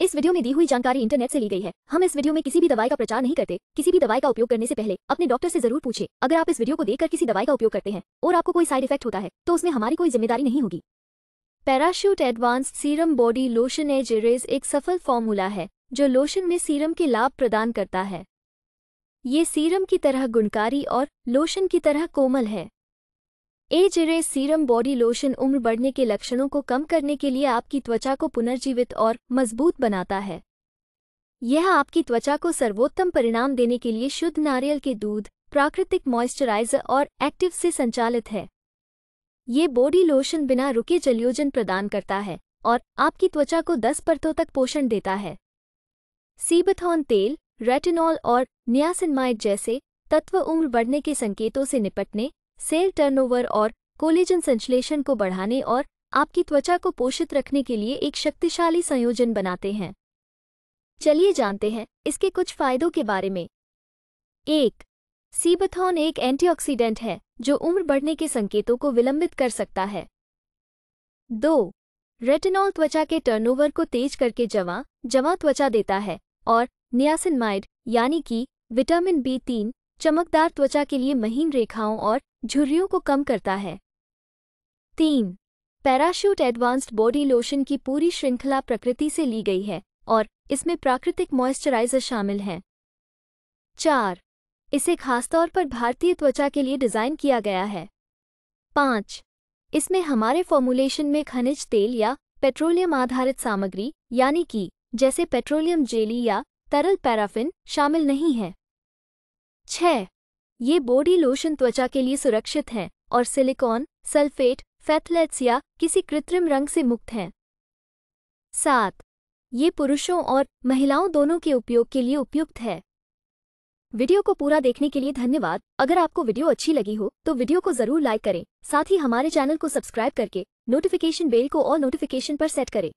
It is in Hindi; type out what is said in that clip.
इस वीडियो में दी हुई जानकारी इंटरनेट से ली गई है हम इस वीडियो में किसी भी दवाई का प्रचार नहीं करते किसी भी दवाई का उपयोग करने से पहले अपने डॉक्टर से जरूर पूछे अगर आप इस वीडियो को देखकर किसी दवाई का उपयोग करते हैं और आपको कोई साइड इफेक्ट होता है तो उसमें हमारी कोई जिम्मेदारी नहीं होगी Parachute advance serum body lotion age erase एक सफल फॉर्मूला है जो लोशन में सीरम के लाभ प्रदान करता है ये सीरम की तरह गुणकारी और लोशन की तरह कोमल है एज रे सीरम बॉडी लोशन उम्र बढ़ने के लक्षणों को कम करने के लिए आपकी त्वचा को पुनर्जीवित और मजबूत बनाता है यह आपकी त्वचा को सर्वोत्तम परिणाम देने के लिए शुद्ध नारियल के दूध प्राकृतिक मॉइस्चराइजर और एक्टिव से संचालित है ये बॉडी लोशन बिना रुके जलयोजन प्रदान करता है और आपकी त्वचा को 10 परतों तक पोषण देता है सीबथॉन तेल रेटिनॉल और नियासिनमाइड जैसे तत्व उम्र बढ़ने के संकेतों से निपटने सेल टर्नओवर और कोलेजन संश्लेषण को बढ़ाने और आपकी त्वचा को पोषित रखने के लिए एक शक्तिशाली संयोजन बनाते हैं चलिए जानते हैं इसके कुछ फायदों के बारे में एक सीबथॉन एक एंटीऑक्सीडेंट है जो उम्र बढ़ने के संकेतों को विलंबित कर सकता है दो रेटिनॉल त्वचा के टर्नओवर को तेज करके जवां जमा त्वचा देता है और नियासिनमाइड यानी कि विटामिन बी तीन चमकदार त्वचा के लिए महीन रेखाओं और झुर्रियों को कम करता है तीन पैराशूट एडवांस्ड बॉडी लोशन की पूरी श्रृंखला प्रकृति से ली गई है और इसमें प्राकृतिक मॉइस्चराइजर शामिल हैं चार इसे खासतौर पर भारतीय त्वचा के लिए डिज़ाइन किया गया है पाँच इसमें हमारे फॉर्मूलेशन में खनिज तेल या पेट्रोलियम आधारित सामग्री यानी कि जैसे पेट्रोलियम जेली या तरल पैराफिन शामिल नहीं है छह ये बॉडी लोशन त्वचा के लिए सुरक्षित हैं और सिलिकॉन सल्फेट फैथलेट्स या किसी कृत्रिम रंग से मुक्त हैं सात ये पुरुषों और महिलाओं दोनों के उपयोग के लिए उपयुक्त है वीडियो को पूरा देखने के लिए धन्यवाद अगर आपको वीडियो अच्छी लगी हो तो वीडियो को जरूर लाइक करें साथ ही हमारे चैनल को सब्सक्राइब करके नोटिफिकेशन बेल को और नोटिफिकेशन पर सेट करें